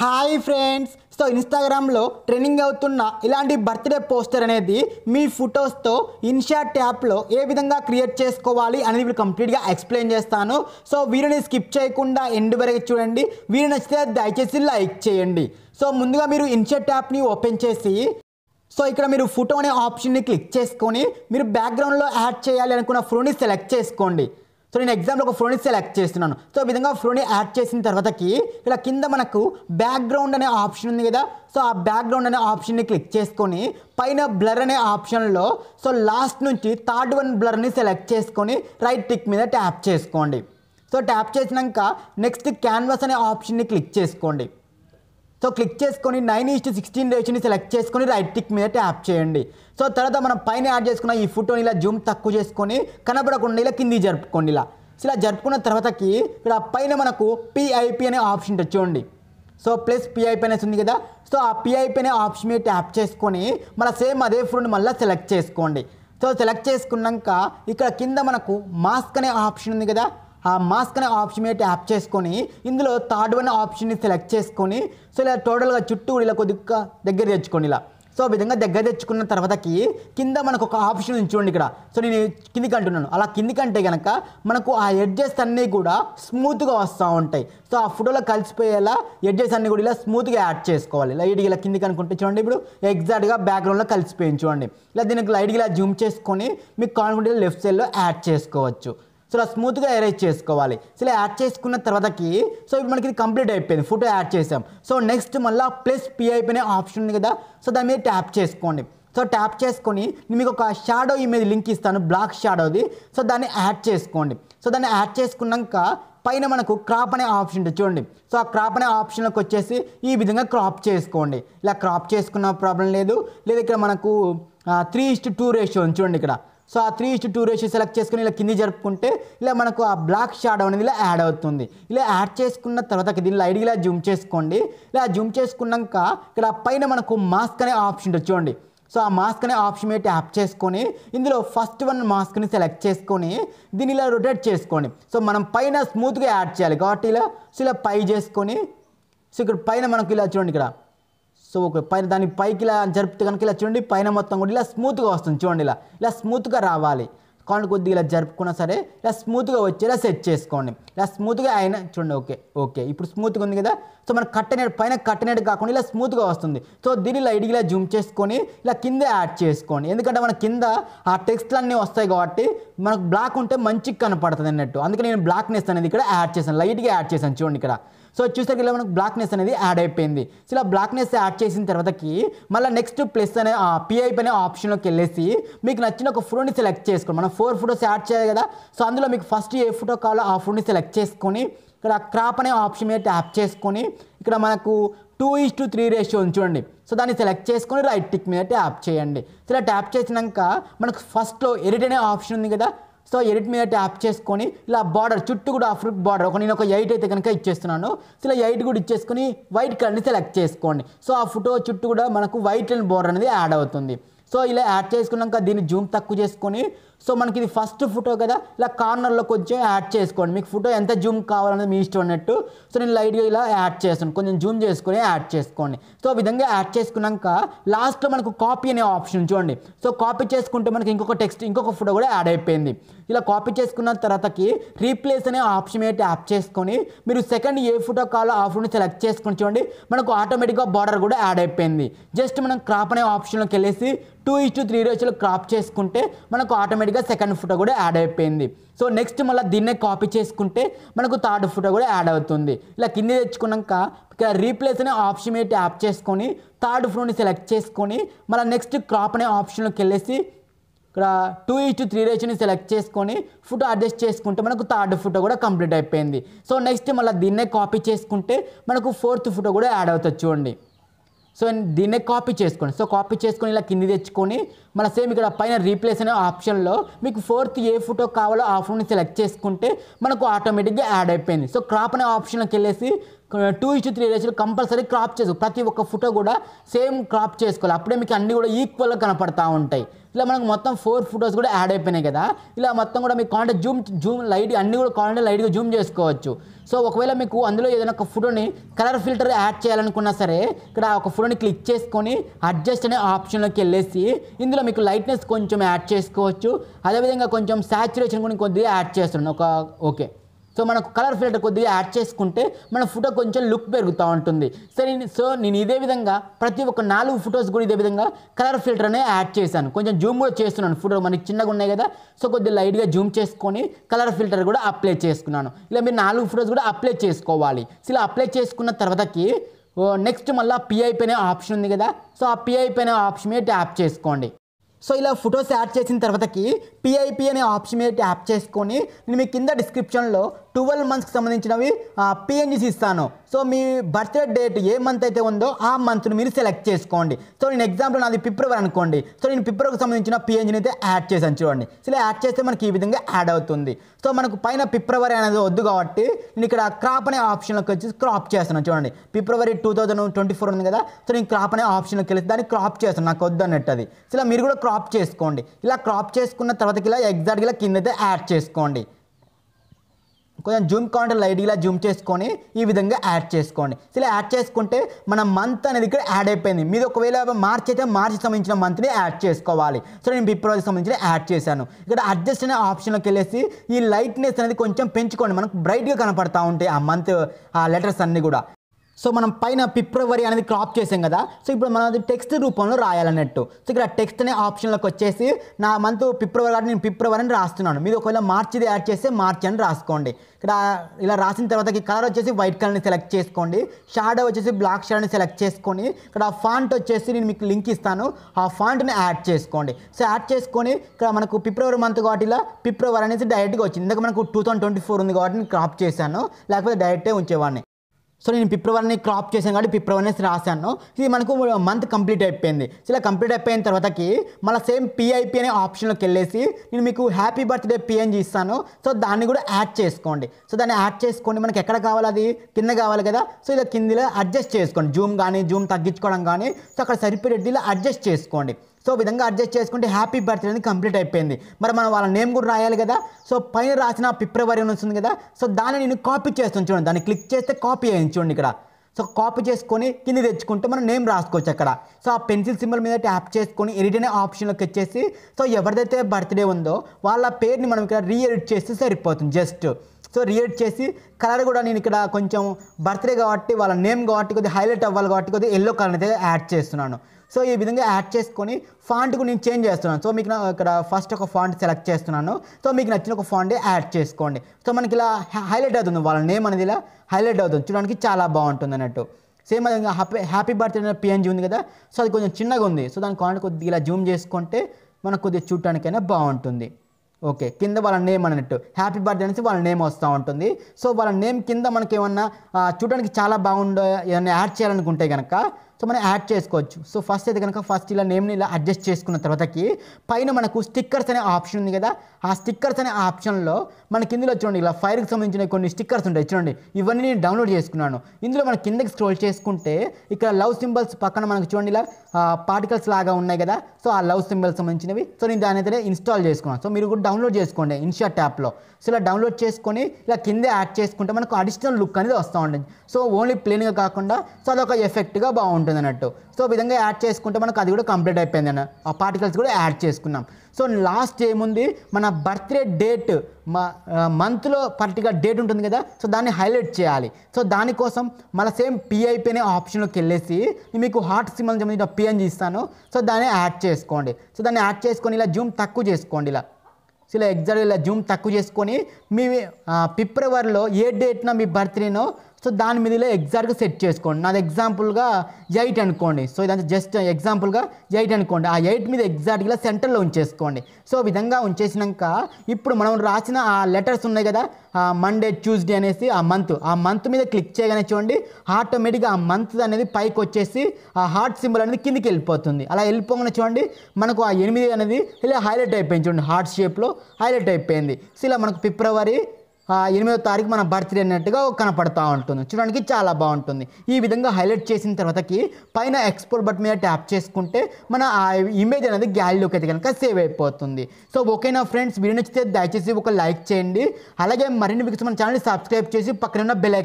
hi friends so ఇన్స్టాగ్రామ్లో ట్రెండింగ్ అవుతున్న ఇలాంటి బర్త్డే పోస్టర్ అనేది మీ ఫొటోస్తో ఇన్షాట్ ట్యాప్లో ఏ విధంగా క్రియేట్ చేసుకోవాలి అనేది ఇప్పుడు కంప్లీట్గా ఎక్స్ప్లెయిన్ చేస్తాను సో వీడియోని స్కిప్ చేయకుండా ఎండ్ వరకు చూడండి వీడియో నచ్చితే దయచేసి లైక్ చేయండి సో ముందుగా మీరు ఇన్షాట్ ట్యాప్ని ఓపెన్ చేసి సో ఇక్కడ మీరు ఫోటో అనే ఆప్షన్ని క్లిక్ చేసుకొని మీరు బ్యాక్గ్రౌండ్లో యాడ్ చేయాలి అనుకున్న ఫోటోని సెలెక్ట్ చేసుకోండి సో నేను ఎగ్జాంపుల్ ఒక ఫ్రోని సెలెక్ట్ చేస్తున్నాను సో ఈ విధంగా ఫ్రోని యాడ్ చేసిన తర్వాతకి ఇలా కింద మనకు బ్యాక్గ్రౌండ్ అనే ఆప్షన్ ఉంది కదా సో ఆ బ్యాక్గ్రౌండ్ అనే ఆప్షన్ని క్లిక్ చేసుకొని పైన బ్లర్ అనే ఆప్షన్లో సో లాస్ట్ నుంచి థర్డ్ వన్ బ్లర్ని సెలెక్ట్ చేసుకొని రైట్ టిక్ మీద ట్యాప్ చేసుకోండి సో ట్యాప్ చేసినాక నెక్స్ట్ క్యాన్వాస్ అనే ఆప్షన్ని క్లిక్ చేసుకోండి సో క్లిక్ చేసుకొని నైన్ ఈస్ట్ సిక్స్టీన్ రేషన్ని సెలెక్ట్ చేసుకొని రైట్ టిక్ మీద ట్యాప్ చేయండి సో తర్వాత మనం పైన యాడ్ చేసుకున్న ఈ ఫోటోని ఇలా జూమ్ తక్కువ చేసుకొని కనబడకుండా ఇలా కింది జరుపుకోండి ఇలా ఇలా జరుపుకున్న తర్వాతకి ఇక్కడ పైన మనకు పిఐపి అనే ఆప్షన్ ఉంటుంది చూడండి సో ప్లస్ పిఐపి అనేసి ఉంది కదా సో ఆ పిఐపి అనే ఆప్షన్ మీద ట్యాప్ చేసుకొని మన సేమ్ అదే ఫోన్ మళ్ళీ సెలెక్ట్ చేసుకోండి సో సెలెక్ట్ చేసుకున్నాక ఇక్కడ కింద మనకు మాస్క్ అనే ఆప్షన్ ఉంది కదా ఆ మాస్క్ అనే ఆప్షన్ మీద ట్యాప్ చేసుకొని ఇందులో థర్డ్ వన్ ఆప్షన్ని సెలెక్ట్ చేసుకొని సో ఇలా టోటల్గా చుట్టూ ఇలా కొద్దిగా దగ్గర తెచ్చుకోండి ఇలా సో విధంగా దగ్గర తెచ్చుకున్న తర్వాతకి కింద మనకు ఒక ఆప్షన్ చూడండి ఇక్కడ సో నేను కిందికి అంటున్నాను అలా కిందికి అంటే కనుక మనకు ఆ ఎడ్జెస్ అన్నీ కూడా స్మూత్గా వస్తూ ఉంటాయి సో ఆ ఫోటోలో కలిసిపోయేలా ఎడ్జెస్ అన్నీ కూడా ఇలా స్మూత్గా యాడ్ చేసుకోవాలి లైట్ ఇలా కిందికి అనుకుంటే చూడండి ఇప్పుడు ఎగ్జాక్ట్గా బ్యాక్గ్రౌండ్లో కలిసిపోయింది చూడండి ఇలా దీనికి లైట్గా ఇలా జూమ్ చేసుకొని మీకు కానుకుంటే లెఫ్ట్ సైడ్లో యాడ్ చేసుకోవచ్చు సో ఇలా స్మూత్గా ఎరేజ్ చేసుకోవాలి సో ఇలా యాడ్ చేసుకున్న తర్వాతకి సో ఇప్పుడు మనకి ఇది కంప్లీట్ అయిపోయింది ఫోటో యాడ్ చేసాం సో నెక్స్ట్ మళ్ళీ ప్లస్ పిఐపి అనే ఆప్షన్ ఉంది కదా సో దాని మీద ట్యాప్ చేసుకోండి సో ట్యాప్ చేసుకొని నేను మీకు ఒక షాడో ఇమేజ్ లింక్ ఇస్తాను బ్లాక్ షాడోది సో దాన్ని యాడ్ చేసుకోండి సో దాన్ని యాడ్ చేసుకున్నాక పైన మనకు క్రాప్ అనే ఆప్షన్ ఉంటుంది చూడండి సో ఆ క్రాప్ అనే ఆప్షన్లోకి వచ్చేసి ఈ విధంగా క్రాప్ చేసుకోండి ఇలా క్రాప్ చేసుకున్న ప్రాబ్లం లేదు లేదా ఇక్కడ మనకు త్రీ ఇస్ట్ టూ రేషియో చూడండి ఇక్కడ సో ఆ త్రీ ఇచ్చి టూ రేషియో సెలెక్ట్ చేసుకుని ఇలా కింది జరుపుకుంటే ఇలా మనకు ఆ బ్లాక్ షాడో అనేది ఇలా యాడ్ అవుతుంది ఇలా యాడ్ చేసుకున్న తర్వాత దీనిలో ఐడి ఇలా జూమ్ చేసుకోండి ఇలా జూమ్ చేసుకున్నాక ఇక్కడ పైన మనకు మాస్క్ అనే ఆప్షన్ ఉంటుంది చూడండి సో ఆ మాస్క్ అనే ఆప్షన్ మీద ట్యాప్ చేసుకొని ఇందులో ఫస్ట్ వన్ మాస్క్ని సెలెక్ట్ చేసుకొని దీన్ని ఇలా రొటేట్ చేసుకోండి సో మనం పైన స్మూత్గా యాడ్ చేయాలి కాబట్టి ఇలా సో ఇలా పై చేసుకొని సో ఇక్కడ పైన మనకు ఇలా చూడండి ఇక్కడ సో ఒక పైన దాని పైకి ఇలా జరుపుతూ కనుక ఇలా చూడండి పైన మొత్తం కూడా ఇలా స్మూత్గా వస్తుంది చూడండి ఇలా ఇలా స్మూత్గా రావాలి కాళ్ళు కొద్దిగా ఇలా జరుపుకున్నా సరే ఇలా స్మూత్గా ఇలా సెట్ చేసుకోండి ఇలా స్మూత్గా అయినా చూడండి ఓకే ఓకే ఇప్పుడు స్మూత్గా ఉంది కదా సో మనకి కట్టనేడు పైన కట్టనేడు కాకుండా ఇలా స్మూత్గా వస్తుంది సో దీన్ని ఇలా ఇడిగిలా జూమ్ చేసుకొని ఇలా కింద యాడ్ చేసుకోండి ఎందుకంటే మన కింద ఆ టెక్స్ట్లు అన్నీ వస్తాయి కాబట్టి మనకు బ్లాక్ ఉంటే మంచిగా కనపడుతుంది అన్నట్టు అందుకే నేను బ్లాక్నెస్ అనేది ఇక్కడ యాడ్ చేశాను లైట్గా యాడ్ చేశాను చూడండి ఇక్కడ సో చూసాక ఇలా మనకు బ్లాక్నెస్ అనేది యాడ్ అయిపోయింది సో ఇలా బ్లాక్నెస్ యాడ్ చేసిన తర్వాతకి మళ్ళీ నెక్స్ట్ ప్లస్ అనే పిఐపీ అనే ఆప్షన్లోకి వెళ్ళేసి మీకు నచ్చిన ఒక ఫోటోని సెలెక్ట్ చేసుకోండి మనం ఫోర్ ఫోటోస్ యాడ్ చేయాలి కదా సో అందులో మీకు ఫస్ట్ ఏ ఫోటో కావాలో ఆ ఫోటోని సెలెక్ట్ చేసుకొని ఇక్కడ క్రాప్ అనే ఆప్షన్ మీద ట్యాప్ చేసుకొని ఇక్కడ మనకు two is to three ratio చూడండి సో దాన్ని సెలెక్ట్ చేసుకొని రైట్ టిక్ మీద ట్యాప్ చేయండి సో ఇలా ట్యాప్ చేసినాక మనకు ఫస్ట్లో ఎడిట్ అనే ఆప్షన్ ఉంది కదా సో ఎడిట్ మీద ట్యాప్ చేసుకొని ఇలా బార్డర్ చుట్టూ కూడా ఫ్రూట్ బార్డర్ ఒక నేను ఒక ఎయిట్ అయితే కనుక ఇచ్చేస్తున్నాను సో ఇలా ఎయిట్ కూడా ఇచ్చేసుకొని వైట్ కలర్ని సెలెక్ట్ చేసుకోండి సో ఆ ఫోటో చుట్టూ కూడా మనకు వైట్ అండ్ బార్డర్ అనేది యాడ్ అవుతుంది సో ఇలా యాడ్ చేసుకున్నాక దీన్ని జూమ్ తక్కువ చేసుకొని సో మనకి ఇది ఫస్ట్ ఫోటో కదా ఇలా కార్నర్లో కొంచెం యాడ్ చేసుకోండి మీకు ఫోటో ఎంత జూమ్ కావాలనేది మీ ఇష్టం అన్నట్టు సో నేను లైట్గా ఇలా యాడ్ చేస్తాను కొంచెం జూమ్ చేసుకొని యాడ్ చేసుకోండి సో ఆ విధంగా యాడ్ చేసుకున్నాక లాస్ట్లో మనకు కాపీ అనే ఆప్షన్ చూడండి సో కాపీ చేసుకుంటే మనకి ఇంకొక టెక్స్ట్ ఇంకొక ఫోటో కూడా యాడ్ అయిపోయింది ఇలా కాపీ చేసుకున్న తర్వాతకి రీప్లేస్ అనే ఆప్షన్ ఏంటి యాప్ చేసుకొని మీరు సెకండ్ ఏ ఫోటో కావాలో ఆ ఫోటో సెలెక్ట్ చేసుకొని చూడండి మనకు ఆటోమేటిక్గా బార్డర్ కూడా యాడ్ అయిపోయింది జస్ట్ మనం క్రాప్ అనే ఆప్షన్లోకి వెళ్ళేసి టూ ఇస్ టు త్రీ రోజులు క్రాప్ చేసుకుంటే మనకు ఆటోమేటిక్ ఆటోమేటిక్గా సెకండ్ ఫోటో కూడా యాడ్ అయిపోయింది సో నెక్స్ట్ మళ్ళీ దీన్నే కాపీ చేసుకుంటే మనకు థర్డ్ ఫోటో కూడా యాడ్ అవుతుంది ఇలా కింది తెచ్చుకున్నాక ఇక్కడ రీప్లేస్ అనే ఆప్షన్ మీద ట్యాప్ చేసుకొని థర్డ్ ఫోటోని సెలెక్ట్ చేసుకొని మళ్ళీ నెక్స్ట్ క్రాప్ అనే ఆప్షన్లోకి వెళ్ళేసి ఇక్కడ టూ ఈచ్ త్రీ రేషియోని సెలెక్ట్ చేసుకొని ఫోటో అడ్జస్ట్ చేసుకుంటే మనకు థర్డ్ ఫోటో కూడా కంప్లీట్ అయిపోయింది సో నెక్స్ట్ మళ్ళీ దీన్నే కాపీ చేసుకుంటే మనకు ఫోర్త్ ఫోటో కూడా యాడ్ అవుతుంది చూడండి సో దీన్నే కాపీ చేసుకోండి సో కాపీ చేసుకొని ఇలా కింది తెచ్చుకొని మన సేమ్ ఇక్కడ పైన రీప్లేస్ అనే ఆప్షన్లో మీకు ఫోర్త్ ఏ ఫోటో కావాలో ఆ ఫోటోని సెలెక్ట్ చేసుకుంటే మనకు ఆటోమేటిక్గా యాడ్ అయిపోయింది సో క్రాప్ అనే ఆప్షన్లోకి వెళ్ళేసి టూ ఇచ్చి త్రీ ఇచ్చి కంపల్సరీ క్రాప్ చేసుకో ప్రతి ఒక్క ఫోటో కూడా సేమ్ క్రాప్ చేసుకోవాలి అప్పుడే మీకు అన్నీ కూడా ఈక్వల్గా కనపడతా ఉంటాయి ఇలా మనకు మొత్తం ఫోర్ ఫొటోస్ కూడా యాడ్ అయిపోయినాయి కదా ఇలా మొత్తం కూడా మీకు కాంటే జూమ్ జూమ్ లైట్ అన్ని కూడా కాంటే లైట్గా జూమ్ చేసుకోవచ్చు సో ఒకవేళ మీకు అందులో ఏదైనా ఒక ఫోటోని కలర్ ఫిల్టర్ యాడ్ చేయాలనుకున్నా సరే ఇక్కడ ఒక ఫోటోని క్లిక్ చేసుకొని అడ్జస్ట్ అనే ఆప్షన్లోకి వెళ్ళేసి ఇందులో మీకు లైట్నెస్ కొంచెం యాడ్ చేసుకోవచ్చు అదేవిధంగా కొంచెం శాచురేషన్ కూడా కొద్దిగా యాడ్ చేస్తున్నాను ఒక ఓకే సో మనకు కలర్ ఫిల్టర్ కొద్దిగా యాడ్ చేసుకుంటే మన ఫోటో కొంచెం లుక్ పెరుగుతూ ఉంటుంది సో సో నేను ఇదే విధంగా ప్రతి ఒక్క నాలుగు ఫొటోస్ కూడా ఇదే విధంగా కలర్ ఫిల్టర్ అనే యాడ్ చేశాను కొంచెం జూమ్ కూడా చేస్తున్నాను ఫోటో మనకి చిన్నగా ఉన్నాయి కదా సో కొద్దిగా లైట్గా జూమ్ చేసుకొని కలర్ ఫిల్టర్ కూడా అప్లై చేసుకున్నాను ఇలా మీరు నాలుగు ఫొటోస్ కూడా అప్లై చేసుకోవాలి సో ఇలా అప్లై చేసుకున్న తర్వాతకి నెక్స్ట్ మళ్ళీ పిఐపీ అనే ఆప్షన్ ఉంది కదా సో ఆ పిఐపీ అనే ఆప్షన్ మీద ట్యాప్ చేసుకోండి సో ఇలా ఫొటోస్ యాడ్ చేసిన తర్వాతకి పిఐపీ అనే ఆప్షన్ మీద ట్యాప్ చేసుకొని నేను మీ కింద డిస్క్రిప్షన్లో ట్వెల్వ్ మంత్స్కి సంబంధించినవి పిఎన్జిస్ ఇస్తాను సో మీ బర్త్డే డేట్ ఏ మంత్ అయితే ఉందో ఆ మంత్ను మీరు సెలెక్ట్ చేసుకోండి సో నేను ఎగ్జాంపుల్ నాది ఫిబ్రవరి అనుకోండి సో నేను ఫిబ్రవరికి సంబంధించిన పిఎన్జిని అయితే యాడ్ చేశాను చూడండి సో ఇలా యాడ్ చేస్తే మనకి ఈ విధంగా యాడ్ అవుతుంది సో మనకు పైన ఫిబ్రవరి అనేది వద్దు కాబట్టి నేను ఇక్కడ క్రాప్ అనే ఆప్షన్లోకి వచ్చి క్రాప్ చేస్తున్నాను చూడండి February two thousand twenty four ఉంది కదా సో నేను క్రాప్ అనే ఆప్షన్లోకి వెళ్ళి దాన్ని క్రాప్ చేస్తాను నాకు వద్దు అన్నట్టు అది సో ఇలా మీరు కూడా క్రాప్ చేసుకోండి ఇలా క్రాప్ చేసుకున్న తర్వాత ఇలా ఎగ్జాక్ట్గా కింద అయితే యాడ్ చేసుకోండి కొంచెం జూమ్ కౌంటర్ లైట్గా జూమ్ చేసుకొని ఈ విధంగా యాడ్ చేసుకోండి ఇలా యాడ్ చేసుకుంటే మన మంత్ అనేది ఇక్కడ యాడ్ అయిపోయింది మీద ఒకవేళ మార్చ్ అయితే మార్చి సంబంధించిన మంత్ని యాడ్ చేసుకోవాలి సో నేను ఫిబ్రవరికి సంబంధించిన యాడ్ చేశాను ఇక్కడ అడ్జస్ట్ అనే ఆప్షన్లోకి వెళ్ళేసి ఈ లైట్నెస్ అనేది కొంచెం పెంచుకోండి మనకు బ్రైట్గా కనపడతా ఉంటాయి ఆ మంత్ ఆ లెటర్స్ అన్నీ కూడా సో మనం పైన పిప్రవరి అనేది క్రాప్ చేసాం కదా సో ఇప్పుడు మనం అది టెక్స్ట్ రూపంలో రాయాలన్నట్టు సో ఇక్కడ టెక్స్ట్ అనే ఆప్షన్లోకి వచ్చేసి నా మంత్ పిప్రవరి కాబట్టి నేను పిప్రవరి అని రాస్తున్నాను మీరు ఒకవేళ మార్చిది యాడ్ చేస్తే మార్చ్ అని రాసుకోండి ఇక్కడ ఇలా రాసిన తర్వాత కలర్ వచ్చేసి వైట్ కలర్ని సెలెక్ట్ చేసుకోండి షాడో వచ్చేసి బ్లాక్ షాడోని సెలెక్ట్ చేసుకొని ఇక్కడ ఫాంట్ వచ్చేసి నేను మీకు లింక్ ఇస్తాను ఆ ఫాంట్ని యాడ్ చేసుకోండి సో యాడ్ చేసుకొని ఇక్కడ మనకు పిప్రవరి మంత్ కాబట్టి ఇలా పిప్రవరి అనేసి డైరెక్ట్గా వచ్చింది ఇందాక మనకు టూ ట్వంటీ ఫోర్ ఉంది కాబట్టి నేను క్రాప్ చేశాను లేకపోతే డైరెక్టే ఉంచేవాడిని సో నేను పిప్రవరిని క్రాప్ చేశాను కాబట్టి పిప్రవరిని రాశాను ఇది మనకు మంత్ కంప్లీట్ అయిపోయింది సో ఇలా కంప్లీట్ అయిపోయిన తర్వాతకి మళ్ళీ సేమ్ పిఐపి అనే ఆప్షన్లోకి వెళ్ళేసి నేను మీకు హ్యాపీ బర్త్డే పిఎన్జి ఇస్తాను సో దాన్ని కూడా యాడ్ చేసుకోండి సో దాన్ని యాడ్ చేసుకోండి మనకి ఎక్కడ కావాలి అది కింద కావాలి కదా సో ఇలా కిందిలో అడ్జస్ట్ చేసుకోండి జూమ్ కానీ జూమ్ తగ్గించుకోవడం కానీ సో అక్కడ సరిపోయేటట్టు ఇలా అడ్జస్ట్ చేసుకోండి సో విధంగా అడ్జస్ట్ చేసుకుంటే హ్యాపీ బర్త్డే అనేది కంప్లీట్ అయిపోయింది మరి మనం వాళ్ళ నేమ్ కూడా రాయాలి కదా సో పైన రాసిన ఫిబ్రవరి అని వస్తుంది కదా సో దాన్ని నేను కాపీ చేస్తాను చూడండి దాన్ని క్లిక్ చేస్తే కాపీ అయ్యింది చూడండి ఇక్కడ సో కాపీ చేసుకొని కింద తెచ్చుకుంటే మనం నేమ్ రాసుకోవచ్చు అక్కడ సో ఆ పెన్సిల్ సింబల్ మీద ట్యాప్ చేసుకొని ఎడిట్ అనే ఆప్షన్లోకి వచ్చేసి సో ఎవరిదైతే బర్త్డే ఉందో వాళ్ళ పేరుని మనం ఇక్కడ రీఎడిట్ చేస్తే సరిపోతుంది జస్ట్ సో రియేట్ చేసి కలర్ కూడా నేను ఇక్కడ కొంచెం బర్త్డే కాబట్టి వాళ్ళ నేమ్ కాబట్టి కొద్దిగా హైలైట్ అవ్వాలి కాబట్టి కొద్దిగా ఎల్లో కలర్ అయితే యాడ్ చేస్తున్నాను సో ఈ విధంగా యాడ్ చేసుకొని ఫాంట్ కూడా నేను చేంజ్ చేస్తున్నాను సో మీకు ఇక్కడ ఫస్ట్ ఒక ఫాంట్ సెలెక్ట్ చేస్తున్నాను సో మీకు నచ్చిన ఒక ఫాంట్ యాడ్ చేసుకోండి సో మనకి ఇలా హైలైట్ అవుతుంది వాళ్ళ నేమ్ అనేది ఇలా హైలైట్ అవుతుంది చూడడానికి చాలా బాగుంటుంది అన్నట్టు సేమ్ అదే హ్యాపీ హ్యాపీ బర్త్డే అనే పిఎన్జీ ఉంది కదా సో అది కొంచెం చిన్నగా ఉంది సో దాని కాంట్ కొద్దిగా ఇలా జూమ్ చేసుకుంటే మనకు కొద్దిగా చూడటానికైనా బాగుంటుంది ఓకే కింద వాళ్ళ నేమ్ అన్నట్టు హ్యాపీ బర్త్డే అనేసి వాళ్ళ నేమ్ వస్తూ ఉంటుంది సో వాళ్ళ నేమ్ కింద మనకి ఏమన్నా చూడడానికి చాలా బాగుండే ఏమన్నా యాడ్ చేయాలనుకుంటే కనుక సో మనం యాడ్ చేసుకోవచ్చు సో ఫస్ట్ అయితే కనుక ఫస్ట్ ఇలా నేమ్ని ఇలా అడ్జస్ట్ చేసుకున్న తర్వాతకి పైన మనకు స్టిక్కర్స్ అనే ఆప్షన్ ఉంది కదా ఆ స్టిక్కర్స్ అనే ఆప్షన్లో మన కిందలో చూడండి ఇలా ఫైర్కి సంబంధించిన కొన్ని స్టిక్కర్స్ ఉంటాయి చూడండి ఇవన్నీ నేను డౌన్లోడ్ చేసుకున్నాను ఇందులో మన కిందకి స్క్రోల్ చేసుకుంటే ఇక్కడ లవ్ సింబల్స్ పక్కన మనకు చూడండి ఇలా పార్టికల్స్ లాగా ఉన్నాయి కదా సో ఆ లవ్ సింబల్స్ సంబంధించినవి సో నేను దాని అయితే ఇన్స్టాల్ చేసుకున్నాను సో మీరు కూడా డౌన్లోడ్ చేసుకోండి ఇన్షా ట్యాప్లో సో ఇలా డౌన్లోడ్ చేసుకొని ఇలా కిందే యాడ్ చేసుకుంటే మనకు అడిషనల్ లుక్ అనేది వస్తూ ఉంటుంది సో ఓన్లీ ప్లెయిన్గా కాకుండా సో అదొక ఎఫెక్ట్గా బాగుంటుంది ఉంటుంది అన్నట్టు సో విధంగా యాడ్ చేసుకుంటే మనకు అది కూడా కంప్లీట్ అయిపోయింది అన్న ఆ పార్టికల్స్ కూడా యాడ్ చేసుకున్నాం సో లాస్ట్ ఏముంది మన బర్త్డే డేట్ మా మంత్లో పర్టికులర్ డేట్ ఉంటుంది కదా సో దాన్ని హైలైట్ చేయాలి సో దానికోసం మళ్ళీ సేమ్ పిఐపి అనే ఆప్షన్లోకి వెళ్ళేసి మీకు హార్ట్ సిమ్మల్ సంబంధించిన పిఎన్ ఇస్తాను సో దాన్ని యాడ్ చేసుకోండి సో దాన్ని యాడ్ చేసుకొని ఇలా జూమ్ తక్కువ చేసుకోండి ఇలా సో ఇలా ఎగ్జాక్ట్ ఇలా జూమ్ తక్కువ చేసుకొని మీ ఫిబ్రవరిలో ఏ డేట్న మీ బర్త్డేనో సో దాని మీద ఎగ్జాక్ట్గా సెట్ చేసుకోండి నాది ఎగ్జాంపుల్గా ఎయిట్ అనుకోండి సో ఇదంతా జస్ట్ ఎగ్జాంపుల్గా ఎయిట్ అనుకోండి ఆ ఎయిట్ మీద ఎగ్జాక్ట్గా సెంటర్లో ఉంచేసుకోండి సో విధంగా ఉంచేసినాక ఇప్పుడు మనం రాసిన ఆ లెటర్స్ ఉన్నాయి కదా మండే ట్యూస్డే అనేసి ఆ మంత్ ఆ మంత్ మీద క్లిక్ చేయగానే చూడండి ఆటోమేటిక్గా ఆ మంత్ అనేది పైకి వచ్చేసి ఆ హార్ట్ సింబల్ అనేది కిందికి వెళ్ళిపోతుంది అలా వెళ్ళిపోగానే చూడండి మనకు ఆ ఎనిమిది అనేది ఇలా హైలైట్ అయిపోయింది చూడండి హార్ట్ షేప్లో హైలైట్ అయిపోయింది సో ఇలా మనకు ఫిబ్రవరి ఎనిమిదో తారీఖు మన బర్త్డే అన్నట్టుగా కనపడతా ఉంటుంది చూడడానికి చాలా బాగుంటుంది ఈ విధంగా హైలైట్ చేసిన తర్వాతకి పైన ఎక్స్పోర్ట్ బట్ మీద ట్యాప్ చేసుకుంటే మన ఆ ఇమేజ్ అనేది గ్యాలరీలోకి అయితే కనుక సేవ్ అయిపోతుంది సో ఓకేనా ఫ్రెండ్స్ వీడియో నచ్చితే దయచేసి ఒక లైక్ చేయండి అలాగే మరిన్ని వికస్ మన సబ్స్క్రైబ్ చేసి పక్కన ఉన్న బెల్ ఐకన్